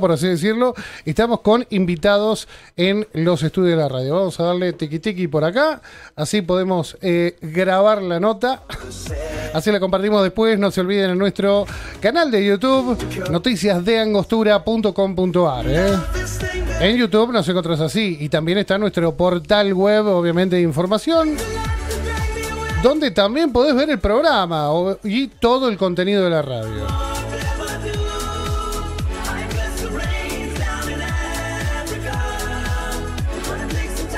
por así decirlo, estamos con invitados en los estudios de la radio. Vamos a darle tiqui tiki por acá, así podemos eh, grabar la nota. Así la compartimos después. No se olviden en nuestro canal de YouTube, noticiasdeangostura.com.ar. ¿eh? En YouTube nos encontrás así. Y también está nuestro portal web, obviamente, de información donde también podés ver el programa y todo el contenido de la radio.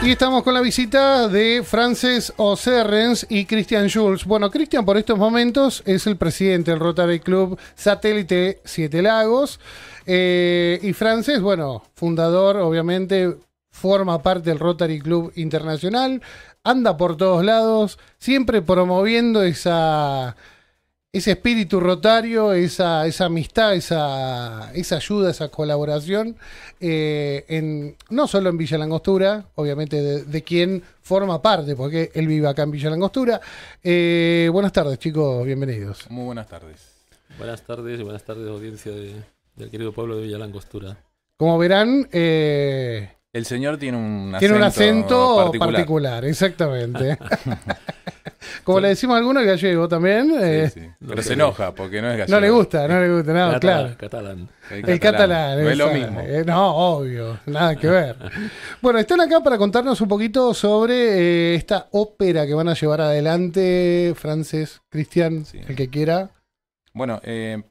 Y estamos con la visita de Frances O'Serrens y Christian Jules. Bueno, Christian por estos momentos es el presidente del Rotary Club Satélite Siete Lagos. Eh, y Frances, bueno, fundador, obviamente, forma parte del Rotary Club Internacional, anda por todos lados, siempre promoviendo esa ese espíritu rotario, esa, esa amistad, esa, ayuda, esa colaboración, eh, en, no solo en Villa Langostura, obviamente de, quien forma parte, porque él vive acá en Villa Langostura. Eh, buenas tardes, chicos, bienvenidos. Muy buenas tardes. Buenas tardes y buenas tardes, audiencia del querido pueblo de Villa Langostura. Como verán, eh, el señor tiene un acento, tiene un acento particular exactamente. Como le decimos a algunos, gallego también. sí, eh, Pero se enoja porque no es gallego. No le gusta, no le gusta, nada, claro. Catalán. El catalán. El catalán es lo mismo. Eh, no, obvio, nada que ver. bueno, están acá para contarnos un poquito sobre eh, esta ópera que van a llevar adelante, Frances, Cristian, el que quiera. Bueno,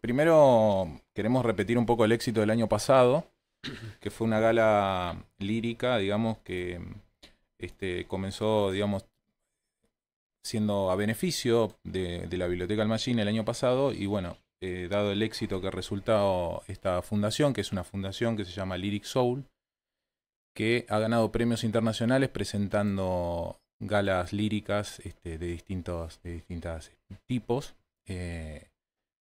primero queremos repetir un poco el éxito del año pasado, que fue una gala lírica, digamos, que este, comenzó, digamos, siendo a beneficio de, la Biblioteca Almagín el año pasado y bueno, eh, dado el éxito que ha resultado esta fundación, que es una fundación que se llama Lyric Soul, que ha ganado premios internacionales presentando galas líricas este, de distintos este, tipos. Eh,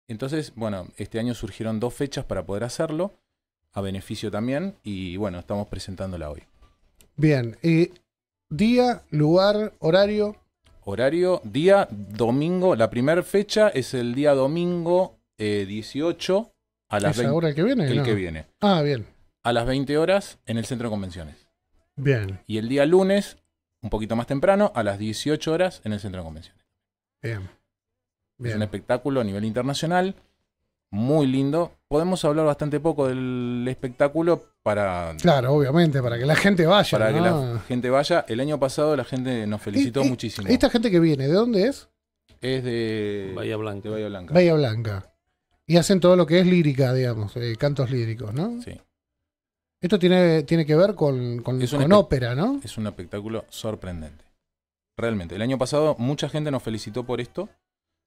entonces, bueno, este año surgieron dos fechas para poder hacerlo, a beneficio también, y bueno, estamos presentándola hoy. Bien, eh, día, lugar, horario. Horario, día domingo. La primera fecha es el día domingo 18 eh, a las veinte que viene? que viene. Ah, bien. A las 20 horas en el centro de convenciones. Bien. Y el día lunes, un poquito más temprano, a las 18 horas en el centro de convenciones. bien. Es un espectáculo a nivel internacional muy lindo. Podemos hablar bastante poco del espectáculo para... Claro, obviamente, para que la gente vaya. Para que la gente vaya. El año pasado la gente nos felicitó muchísimo. ¿Esta gente que viene, de dónde es? Es de Bahía Blanca. Bahía Blanca. Bahía Blanca. Y hacen todo lo que es lírica, digamos, eh, cantos líricos, ¿no? Sí. Esto tiene, tiene que ver con, es con ópera, ¿no? Es un espectáculo sorprendente. Realmente. El año pasado mucha gente nos felicitó por esto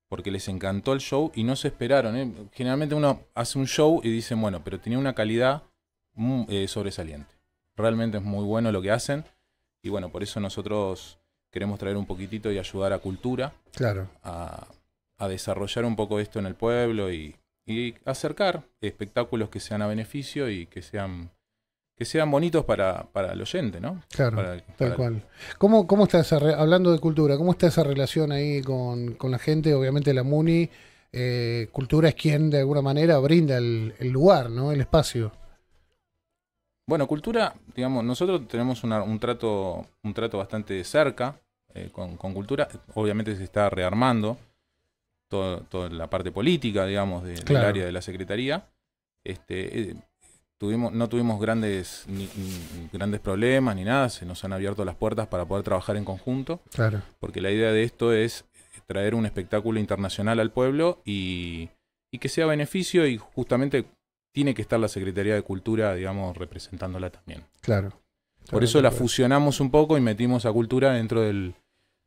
porque les encantó el show y no se esperaron. ¿eh? Generalmente uno hace un show y dice, bueno, pero tenía una calidad mm, eh, sobresaliente. Realmente es muy bueno lo que hacen y bueno, por eso nosotros queremos traer un poquitito y ayudar a cultura. Claro. A, desarrollar un poco esto en el pueblo y acercar espectáculos que sean a beneficio y que sean que sean bonitos para, para el oyente, ¿no? Claro, tal cual. ¿Cómo, ¿Cómo está esa, hablando de cultura, cómo está esa relación ahí con, la gente? Obviamente la MUNI, eh, cultura es quien de alguna manera brinda el, lugar, ¿no? El espacio. Bueno, cultura, digamos, nosotros tenemos un, trato, un trato bastante cerca eh, con, cultura. Obviamente se está rearmando toda la parte política, digamos, del área de la Secretaría. Este, eh, tuvimos, no tuvimos grandes, grandes problemas ni nada, se nos han abierto las puertas para poder trabajar en conjunto. Claro. Porque la idea de esto es traer un espectáculo internacional al pueblo y, y que sea beneficio y justamente tiene que estar la Secretaría de Cultura, digamos, representándola también. Claro. Por eso la fusionamos un poco y metimos a cultura dentro del,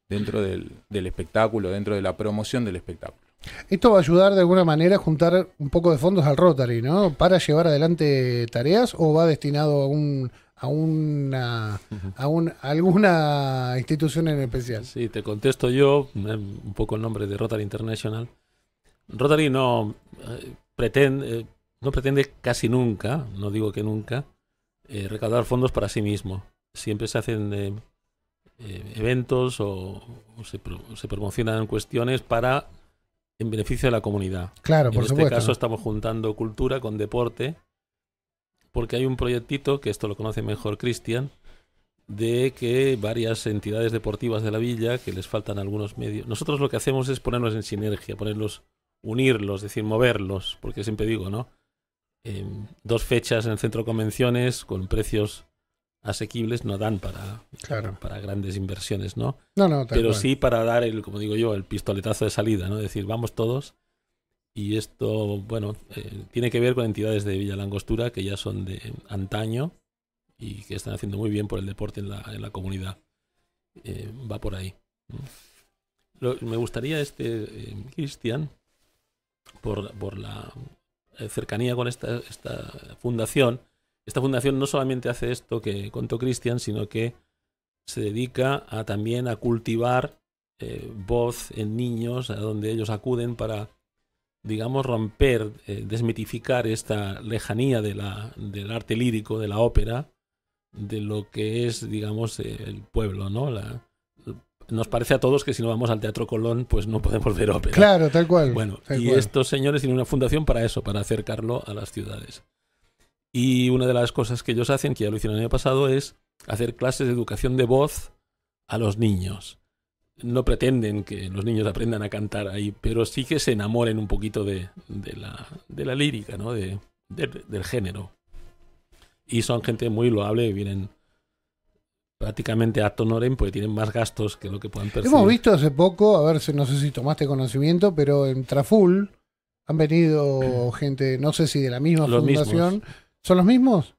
dentro del, del espectáculo, dentro de la promoción del espectáculo. Esto va a ayudar de alguna manera a juntar un poco de fondos al Rotary, ¿no? Para llevar adelante tareas o va destinado a un a una alguna institución en especial. Sí, te contesto yo eh, un poco el nombre de Rotary International. Rotary no eh, pretende eh, no pretende casi nunca, no digo que nunca, recaudar fondos para sí mismo. Siempre se hacen eventos o se promocionan cuestiones para en beneficio de la comunidad. Claro, en este caso estamos juntando cultura con deporte, porque hay un proyectito, que esto lo conoce mejor Cristian, de que varias entidades deportivas de la villa, que les faltan algunos medios, nosotros lo que hacemos es ponernos en sinergia, ponerlos, unirlos, es decir, moverlos, porque siempre digo, ¿no? dos fechas en el centro de convenciones con precios asequibles no dan para, para grandes inversiones, ¿no? Pero sí para dar el, como digo yo, el pistoletazo de salida, ¿no? decir, vamos todos. Y esto, bueno, eh, tiene que ver con entidades de Villa Langostura que ya son de antaño y que están haciendo muy bien por el deporte en la, comunidad. Eh, va por ahí. me gustaría este, eh, Cristian, por, por la cercanía con esta, esta fundación, esta fundación no solamente hace esto que contó Cristian, sino que se dedica a, también a cultivar eh, voz en niños, a donde ellos acuden para, digamos, romper, eh, desmitificar esta lejanía de la, del arte lírico, de la ópera, de lo que es, digamos, el pueblo, ¿no? nos parece a todos que si no vamos al Teatro Colón, pues no podemos ver ópera. Claro, tal cual. Bueno, y estos señores tienen una fundación para eso, para acercarlo a las ciudades. Y una de las cosas que ellos hacen, que ya lo hicieron el año pasado, es hacer clases de educación de voz a los niños. No pretenden que los niños aprendan a cantar ahí, pero sí que se enamoren un poquito de, de, la, de la, lírica, ¿no? De, del género. Y son gente muy loable, vienen prácticamente a tonoren, porque tienen más gastos que lo que puedan percibir. Hemos visto hace poco, a ver, si no sé si tomaste conocimiento, pero en Traful han venido mm. gente, no sé si de la misma fundación, ¿Son los mismos?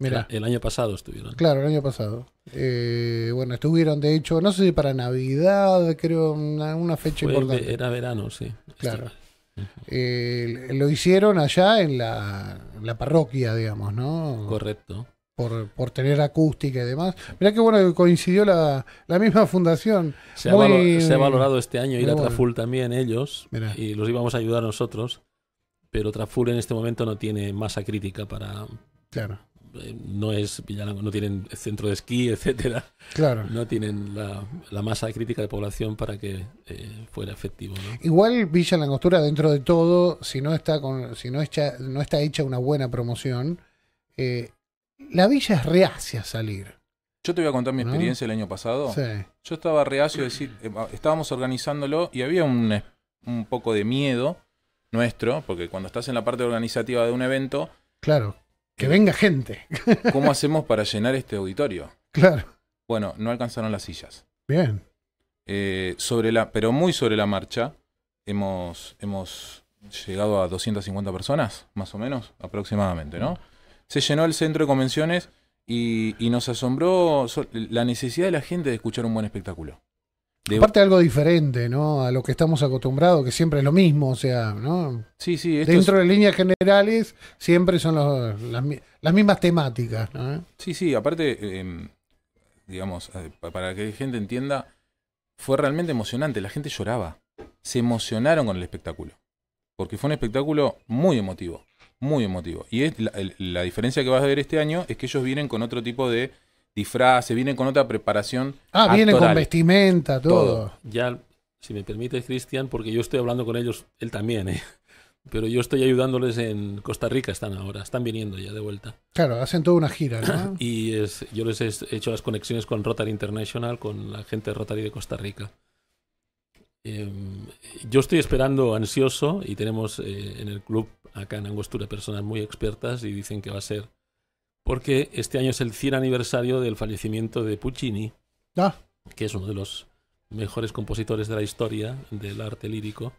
Mira. El año pasado estuvieron. Claro, el año pasado. Eh, bueno, estuvieron de hecho, no sé si para Navidad, creo, una, fecha importante. Era verano, sí. Claro. Este, eh, lo hicieron allá en la, parroquia, digamos, ¿no? Correcto. Por, por tener acústica y demás. Mirá qué bueno que coincidió la, misma fundación. Se, ha valorado este año ir a Traful también ellos y los íbamos a ayudar nosotros pero Trafur en este momento no tiene masa crítica para. Claro. Eh, no es no tienen centro de esquí, etcétera. Claro. No tienen la, masa crítica de población para que eh, fuera efectivo. Igual Villa Langostura, dentro de todo, si no está con, si no hecha, está hecha una buena promoción, eh, la villa es reacia a salir. Yo te voy a contar mi experiencia el año pasado. Sí. Yo estaba reacio, a decir, estábamos organizándolo y había un, un poco de miedo nuestro, porque cuando estás en la parte organizativa de un evento... Claro, que eh, venga gente. ¿Cómo hacemos para llenar este auditorio? Claro. Bueno, no alcanzaron las sillas. Bien. Eh, sobre la, pero muy sobre la marcha, hemos, hemos llegado a 250 personas, más o menos, aproximadamente, ¿no? Se llenó el centro de convenciones y nos asombró la necesidad de la gente de escuchar un buen espectáculo. De... Aparte algo diferente, ¿no? A lo que estamos acostumbrados, que siempre es lo mismo, o sea, ¿no? Sí, sí. Dentro de líneas generales siempre son las, mismas temáticas, Sí, sí, aparte, em, digamos, eh, para que la gente entienda, fue realmente emocionante, la gente lloraba, se emocionaron con el espectáculo, porque fue un espectáculo muy emotivo, muy emotivo. Y es la diferencia que vas a ver este año es que ellos vienen con otro tipo de se vienen con otra preparación. Ah, viene con vestimenta, todo. Ya, si me permite, Cristian, porque yo estoy hablando con ellos, él también, ¿eh? Pero yo estoy ayudándoles en Costa Rica, están ahora, están viniendo ya de vuelta. Claro, hacen toda una gira, ¿no? y yo les he hecho las conexiones con Rotary International, con la gente de Rotary de Costa Rica. Em, yo estoy esperando ansioso y tenemos eh, en el club acá en Angostura personas muy expertas y dicen que va a ser porque este año es el 100 aniversario del fallecimiento de Puccini, ah. que es uno de los mejores compositores de la historia del arte lírico.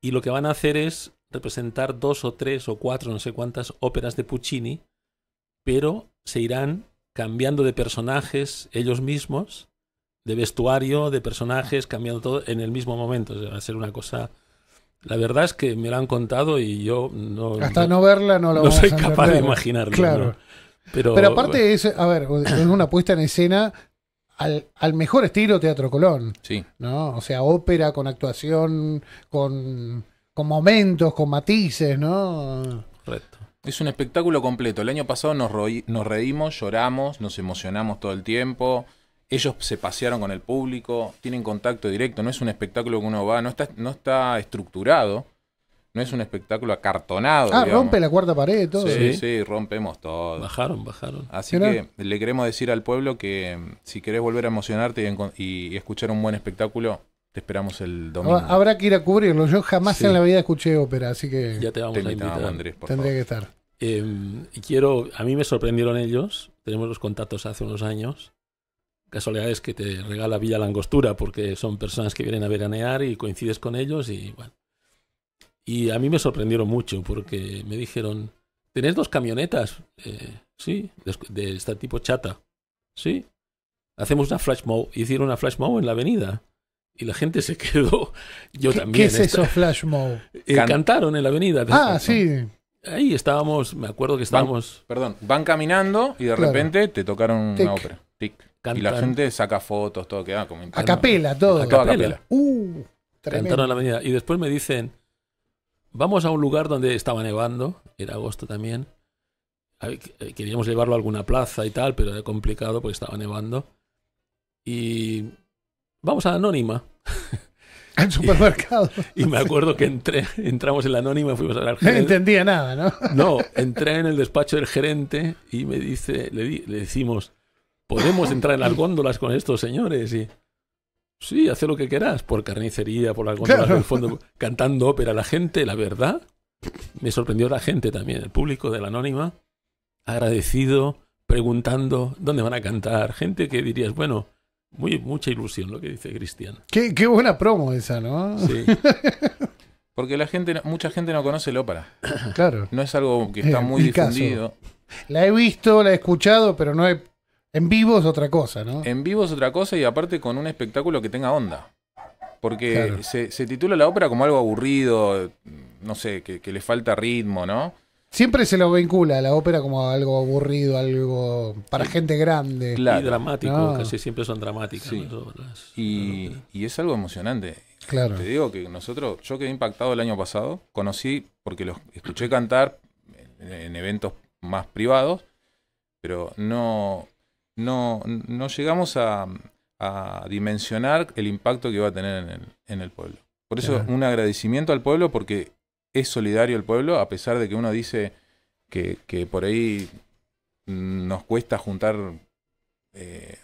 Y lo que van a hacer es representar dos o tres o cuatro, no sé cuántas óperas de Puccini, pero se irán cambiando de personajes ellos mismos, de vestuario, de personajes, cambiando todo en el mismo momento. va a ser una cosa la verdad es que me lo han contado y yo no. Hasta no, verla no lo soy capaz de imaginarlo. Pero, Pero, aparte, es, a ver, es una puesta en escena al, mejor estilo Teatro Colón. Sí. ¿no? O sea, ópera con actuación, con, con momentos, con matices, ¿no? Correcto. Es un espectáculo completo. El año pasado nos, nos reímos, lloramos, nos emocionamos todo el tiempo ellos se pasearon con el público, tienen contacto directo, no es un espectáculo que uno va, no está, no está estructurado, no es un espectáculo acartonado. Ah, rompe la cuarta pared, todo. Sí, sí, rompemos todo. Bajaron, bajaron. Así que le queremos decir al pueblo que mm, si querés volver a emocionarte y, escuchar un buen espectáculo, te esperamos el domingo. Habrá que ir a cubrirlo. Yo jamás en la vida escuché ópera, así que. Ya te vamos a Tendría que estar. Eh, quiero, a mí me sorprendieron ellos. Tenemos los contactos hace unos años casualidades que te regala Villa Langostura, porque son personas que vienen a veranear y coincides con ellos y bueno. Y a mí me sorprendieron mucho porque me dijeron, ¿tenés dos camionetas? Eh, sí, de, este tipo chata. Sí. Hacemos una flash mob. Hicieron una flash mob en la avenida. Y la gente se quedó. Yo también. ¿Qué es eso, flash mob? Eh, cantaron en la avenida. Ah, sí. Ahí estábamos, me acuerdo que estábamos. perdón, van caminando y de repente te tocaron una ópera. Tic. Y la gente saca fotos, todo queda como A capela, todo. A capela. Uh, Cantaron la medida. Y después me dicen, vamos a un lugar donde estaba nevando, era agosto también. Eh, queríamos llevarlo a alguna plaza y tal, pero era complicado porque estaba nevando. Y vamos a Anónima. Al supermercado. Y, me acuerdo que entramos en la Anónima, fuimos a hablar. No entendía nada, ¿no? No, entré en el despacho del gerente y me dice, le decimos, podemos entrar en las góndolas con estos señores y... Sí, hace lo que quieras, por carnicería, por las góndolas del fondo, cantando ópera. La gente, la verdad, me sorprendió la gente también, el público de la anónima, agradecido, preguntando dónde van a cantar. Gente que dirías, bueno, muy, mucha ilusión lo que dice Cristian. Qué, buena promo esa, ¿no? Sí. Porque la gente, mucha gente no conoce la ópera. Claro. No es algo que está eh, muy difundido. La he visto, la he escuchado, pero no he en vivo es otra cosa, ¿no? En vivo es otra cosa y aparte con un espectáculo que tenga onda. Porque se, titula la ópera como algo aburrido, no sé, que, le falta ritmo, ¿no? Siempre se lo vincula a la ópera como algo aburrido, algo para gente grande. Claro. Y dramático, casi siempre son dramáticas. Sí. Y, y, es algo emocionante. Claro. Te digo que nosotros, yo quedé impactado el año pasado, conocí, porque los escuché cantar en eventos más privados, pero no, no, no llegamos a, dimensionar el impacto que va a tener en el, en el pueblo. Por eso un agradecimiento al pueblo porque es solidario el pueblo, a pesar de que uno dice que, por ahí nos cuesta juntar eh,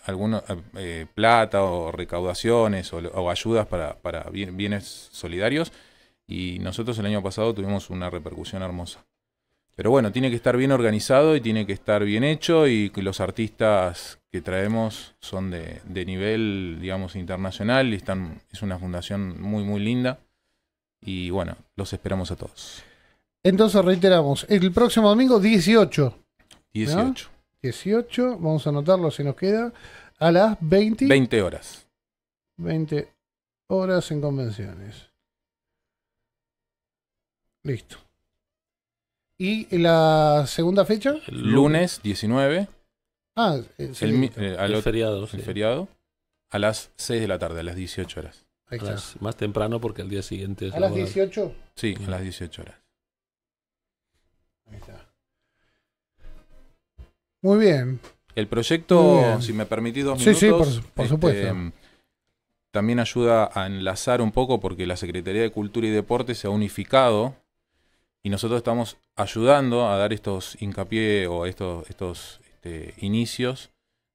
eh plata o recaudaciones o, ayudas para, para bienes solidarios. Y nosotros el año pasado tuvimos una repercusión hermosa. Pero bueno, tiene que estar bien organizado y tiene que estar bien hecho y los artistas que traemos son de, nivel, digamos, internacional y es una fundación muy, muy linda. Y bueno, los esperamos a todos. Entonces reiteramos, el próximo domingo 18. 18. 18, vamos a anotarlo si nos queda, a las 20. 20 horas. 20 horas en convenciones. Listo. ¿Y la segunda fecha? lunes 19. Ah, eh, el, eh, el, el, feriado. A las 6 de la tarde, a las 18 horas. más temprano porque el día siguiente es ¿A las 18? Sí, a las 18 horas. Ahí está. Muy bien. El proyecto, si me permitís dos minutos. Sí, sí, por, supuesto. Este, también ayuda a enlazar un poco porque la Secretaría de Cultura y Deporte se ha unificado y nosotros estamos ayudando a dar estos hincapié o estos, estos este, inicios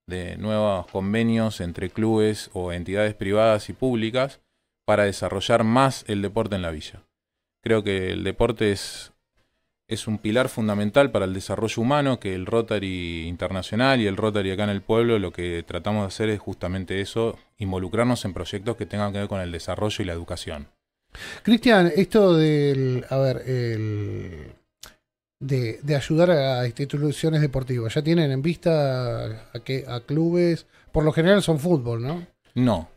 de nuevos convenios entre clubes o entidades privadas y públicas para desarrollar más el deporte en la villa. Creo que el deporte es, es un pilar fundamental para el desarrollo humano, que el Rotary Internacional y el Rotary acá en el pueblo lo que tratamos de hacer es justamente eso, involucrarnos en proyectos que tengan que ver con el desarrollo y la educación. Cristian, esto del, a ver, el de, ayudar a instituciones deportivas? ¿Ya tienen en vista a, que, a clubes? Por lo general son fútbol, ¿no? No.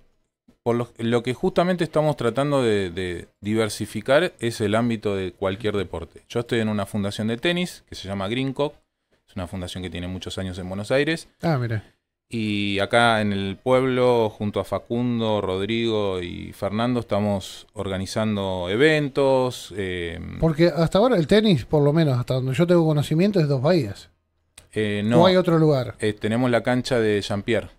Por lo, que justamente estamos tratando de, de, diversificar es el ámbito de cualquier deporte. Yo estoy en una fundación de tenis que se llama Greencock. Es una fundación que tiene muchos años en Buenos Aires. Ah, mira. Y acá en el pueblo, junto a Facundo, Rodrigo y Fernando, estamos organizando eventos. Em, porque hasta ahora el tenis, por lo menos hasta donde yo tengo conocimiento, es Dos Bahías. Eh, no hay otro lugar. Eh, tenemos la cancha de Jean-Pierre,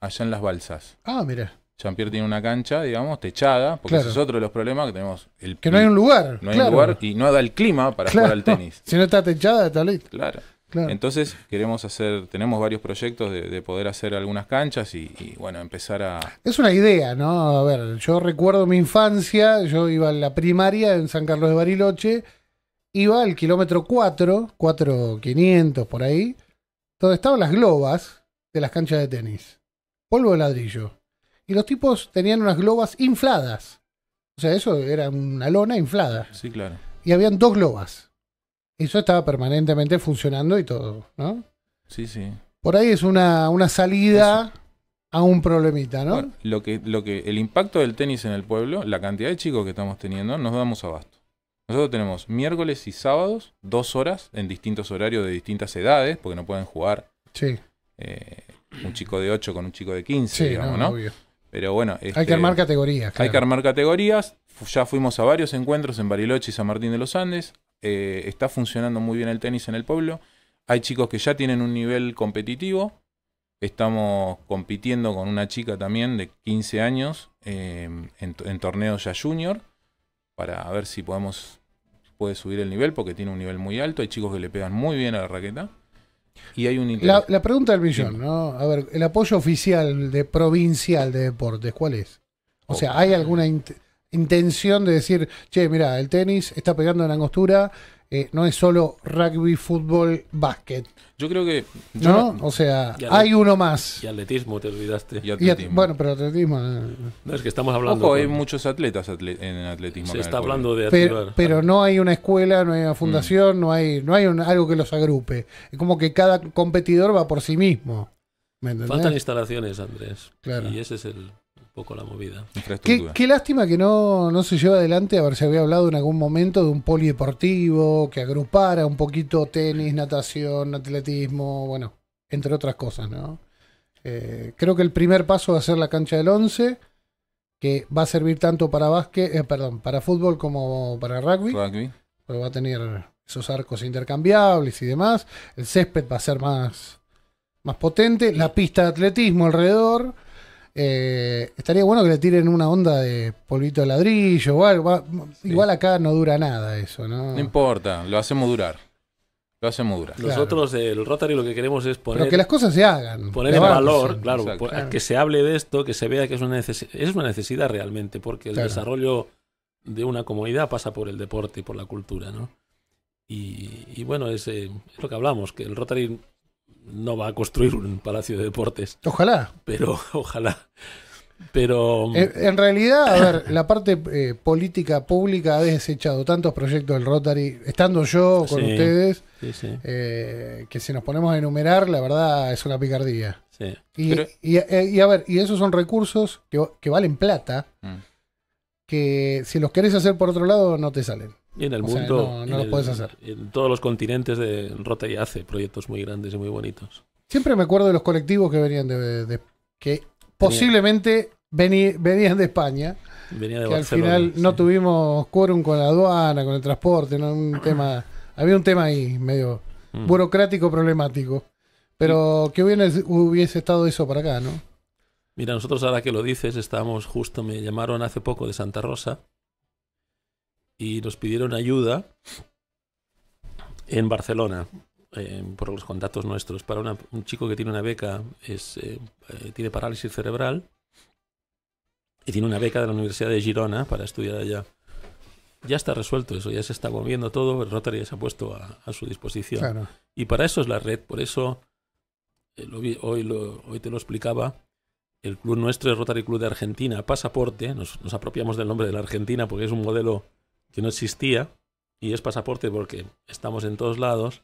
allá en Las Balsas. Ah, mira. Jean-Pierre tiene una cancha, digamos, techada, porque ese es otro de los problemas que tenemos. El, que no hay un lugar. No hay un lugar y no da el clima para jugar al tenis. Si no está techada, está listo. Claro. Entonces queremos hacer, tenemos varios proyectos de, poder hacer algunas canchas y, bueno, empezar a... Es una idea, ¿no? A ver, yo recuerdo mi infancia, yo iba a la primaria en San Carlos de Bariloche, iba al kilómetro 4, 4500 por ahí, donde estaban las globas de las canchas de tenis, polvo de ladrillo. Y los tipos tenían unas globas infladas. O sea, eso era una lona inflada. Sí, claro. Y habían dos globas eso estaba permanentemente funcionando y todo, ¿no? Sí, sí. Por ahí es una, una salida a un problemita, ¿no? lo que, lo que, el impacto del tenis en el pueblo, la cantidad de chicos que estamos teniendo, nos damos abasto. Nosotros tenemos miércoles y sábados, dos horas, en distintos horarios de distintas edades, porque no pueden jugar eh, un chico de 8 con un chico de 15, digamos, ¿no? Obvio. Pero bueno. hay que este, armar categorías. Hay que armar categorías. Ya fuimos a varios encuentros en Bariloche y San Martín de los Andes. Eh, está funcionando muy bien el tenis en el pueblo. Hay chicos que ya tienen un nivel competitivo. Estamos compitiendo con una chica también de 15 años em, en, torneos ya junior para ver si podemos puede subir el nivel porque tiene un nivel muy alto. Hay chicos que le pegan muy bien a la raqueta. Y hay un la, la, pregunta del millón, ¿no? A ver, el apoyo oficial de provincial de deportes, ¿cuál es? O sea, ¿hay alguna intención de decir, che, mira, el tenis está pegando en la angostura, eh, no es solo rugby, fútbol, básquet. Yo creo que. ¿No? O sea, hay uno más. Y atletismo, te olvidaste. bueno, pero atletismo. Eh. No, es que estamos hablando. Ojo, hay muchos atletas en atletismo. Se está hablando de pero, pero, no hay una escuela, no hay una mm. fundación, no hay, no hay un, algo que los agrupe. Es como que cada competidor va por sí mismo. ¿Me Faltan instalaciones, Andrés. Claro. Y ese es el. Con la movida. Qué, lástima que no, se lleva adelante, a ver si había hablado en algún momento de un polideportivo que agrupara un poquito tenis, natación, atletismo, bueno, entre otras cosas, ¿no? Eh, creo que el primer paso va a ser la cancha del 11, que va a servir tanto para básquet, eh, perdón, para fútbol como para rugby. Rugby. Porque va a tener esos arcos intercambiables y demás. El césped va a ser más, más potente. La pista de atletismo alrededor eh, estaría bueno que le tiren una onda de polvito de ladrillo o algo. Igual acá no dura nada eso, ¿no? No importa, lo hacemos durar. Lo hacemos durar. Nosotros, el Rotary, lo que queremos es poner. que las cosas se hagan. Poner valor, claro, Que se hable de esto, que se vea que es una, es una necesidad realmente, porque el desarrollo de una comunidad pasa por el deporte y por la cultura, ¿no? Y, bueno, eh, es lo que hablamos, que el Rotary no va a construir un palacio de deportes. Ojalá. Pero ojalá. Pero. En, realidad, a ver, la parte eh, política pública ha desechado tantos proyectos del Rotary, estando yo con ustedes, eh, que si nos ponemos a enumerar, la verdad es una picardía. Eh, y, a ver, y esos son recursos que, valen plata, mm. que si los querés hacer por otro lado, no te salen. Y en el mundo. no, lo puedes hacer. En todos los continentes de Rota y hace proyectos muy grandes y muy bonitos. Siempre me acuerdo de los colectivos que venían de. que posiblemente venían de España. que al final no tuvimos quórum con la aduana, con el transporte, un mm. tema, había un tema ahí medio mm. burocrático problemático. Pero que hubiese, hubiese estado eso para acá, ¿no? Mira, nosotros ahora que lo dices, estamos justo, me llamaron hace poco de Santa Rosa y nos pidieron ayuda en Barcelona. Eh, por los contactos nuestros, para un chico que tiene una beca, es, eh, eh, tiene parálisis cerebral y tiene una beca de la Universidad de Girona para estudiar allá. Ya está resuelto eso, ya se está moviendo todo, el Rotary se ha puesto a, su disposición. Y para eso es la red, por eso hoy, lo, hoy te lo explicaba, el club nuestro es Rotary Club de Argentina, Pasaporte, nos apropiamos del nombre de la Argentina porque es un modelo que no existía y es pasaporte porque estamos en todos lados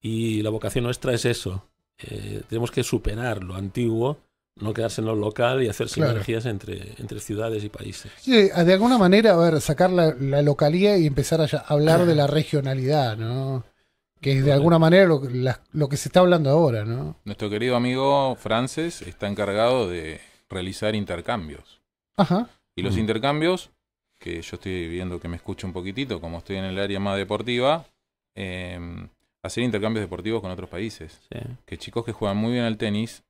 y la vocación nuestra es eso. Eh, tenemos que superar lo antiguo, no quedarse en lo local y hacer sinergias entre, entre ciudades y países. de alguna manera, a ver, sacar la, localía y empezar a hablar de la regionalidad, Que es de alguna manera lo, que se está hablando ahora, Nuestro querido amigo francés está encargado de realizar intercambios. Ajá. Y los intercambios que yo estoy viendo que me escucha un poquitito, como estoy en el área más deportiva, em, hacer intercambios deportivos con otros países. Que chicos que juegan muy bien al tenis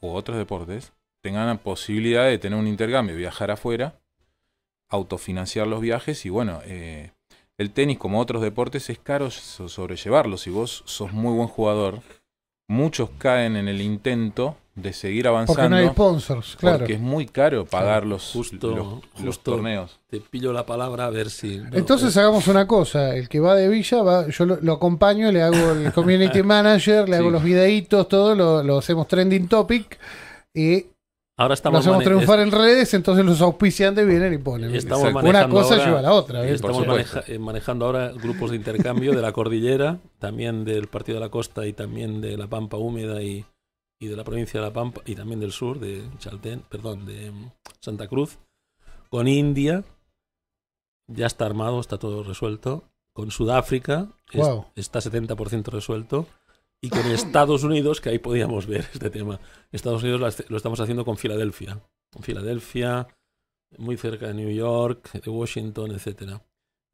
u otros deportes tengan la posibilidad de tener un intercambio, viajar afuera, autofinanciar los viajes y bueno, eh, el tenis como otros deportes es caro sobrellevarlo. Si vos sos muy buen jugador, muchos caen en el intento de seguir avanzando. Porque no hay sponsors, claro. Porque es muy caro pagar los, justo, los, torneos. Te pillo la palabra a ver si. Entonces eh. hagamos una cosa: el que va de Villa, va, yo lo, acompaño, le hago el community manager, le hago los videitos, todo, lo, hacemos trending topic y. Ahora estamos lo hacemos triunfar en redes, entonces los auspiciantes vienen y ponen. una cosa lleva a la otra. ¿eh? Estamos eh, manejando ahora grupos de intercambio de la cordillera, también del Partido de la Costa y también de la Pampa Húmeda y, y de la provincia de La Pampa y también del sur, de Chaltén, perdón, de mm, Santa Cruz, con India, ya está armado, está todo resuelto, con Sudáfrica, está 70% resuelto, y con Estados Unidos, que ahí podíamos ver este tema. Estados Unidos lo estamos haciendo con Filadelfia, con Filadelfia, muy cerca de New York, de Washington, etcétera.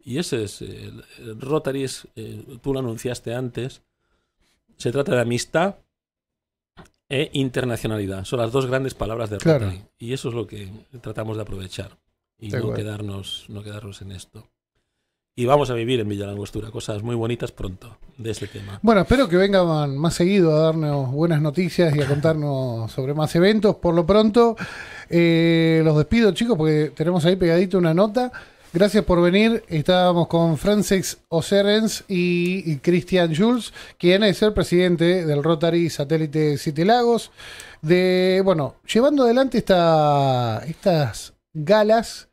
Y ese es, el, Rotary eh, tú lo anunciaste antes, se trata de amistad, e internacionalidad. Son las dos grandes palabras de Rotary. Y eso es lo que tratamos de aprovechar y no quedarnos, no quedarnos en esto. Y vamos a vivir en Villa cosas muy bonitas pronto de este tema. Bueno, espero que vengan más seguido a darnos buenas noticias y a contarnos sobre más eventos. Por lo pronto, eh, los despido, chicos, porque tenemos ahí pegadito una nota Gracias por venir. Estábamos con Frances Oserens y Cristian Jules, quien es el presidente del Rotary Satélite Siete Lagos, de, bueno, llevando adelante esta, estas galas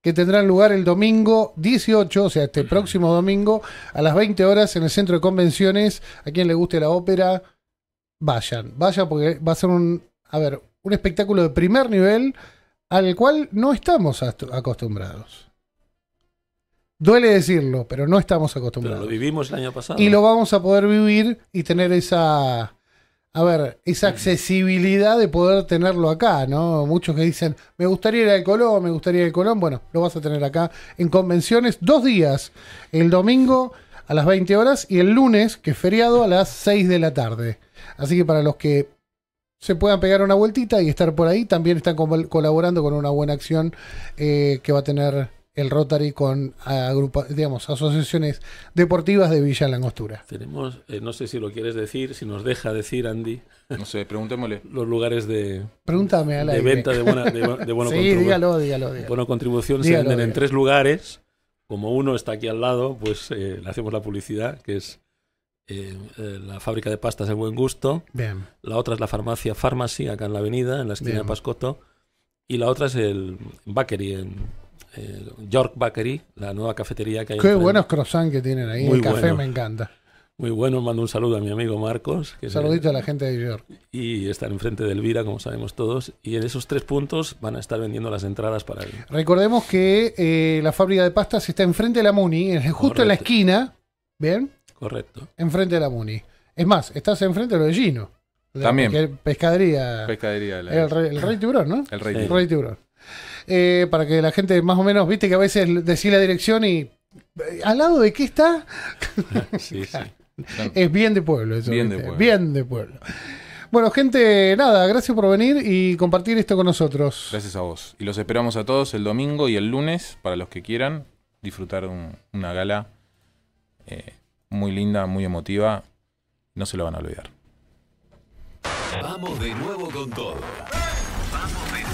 que tendrán lugar el domingo 18, o sea, este próximo domingo, a las 20 horas en el Centro de Convenciones. A quien le guste la ópera, vayan, vayan porque va a ser un, a ver, un espectáculo de primer nivel al cual no estamos acostumbrados. Duele decirlo, pero no estamos acostumbrados. Pero lo vivimos el año pasado. Y lo vamos a poder vivir y tener esa, a ver, esa accesibilidad de poder tenerlo acá, ¿no? Muchos que dicen, me gustaría ir al Colón, me gustaría el Colón. Bueno, lo vas a tener acá en convenciones dos días. El domingo a las 20 horas y el lunes, que es feriado, a las 6 de la tarde. Así que para los que se puedan pegar una vueltita y estar por ahí, también están colaborando con una buena acción eh, que va a tener el Rotary con ah, digamos, asociaciones deportivas de Villa Langostura. Tenemos, eh, no sé si lo quieres decir, si nos deja decir, Andy. No sé, pregúntemole Los lugares de, Pregúntame a la de venta de buena, de, bueno sí, dígalo, dígalo, Bueno, contribución se venden en tres lugares. Como uno está aquí al lado, pues eh, le hacemos la publicidad, que es eh, la fábrica de pastas El Buen Gusto. Bien. La otra es la farmacia Pharmacy, acá en la avenida, en la esquina de Pascoto. Y la otra es el Bakery en, eh, York Bakery, la nueva cafetería que hay. Qué buenos croissants que tienen ahí. el café me encanta. Muy bueno, mando un saludo a mi amigo Marcos. Que Saludito a la gente de York. Y están enfrente de Elvira, como sabemos todos. Y en esos tres puntos van a estar vendiendo las entradas para él. Recordemos que eh, la fábrica de pastas está enfrente de la Muni, justo en la esquina. ¿Bien? Correcto. Enfrente de la Muni. Es más, estás enfrente de lo de Gino. También. Pescadería. Pescadería. El, rey tiburón, ¿no? el rey tiburón. Eh, para que la gente más o menos, viste que a veces decís la dirección y eh, ¿al lado de qué está? Es bien de pueblo Bien de pueblo. Bueno, gente, nada, gracias por venir y compartir esto con nosotros. Gracias a vos. Y los esperamos a todos el domingo y el lunes, para los que quieran disfrutar de una gala eh, muy linda, muy emotiva. No se lo van a olvidar. Vamos de nuevo con todo. Vamos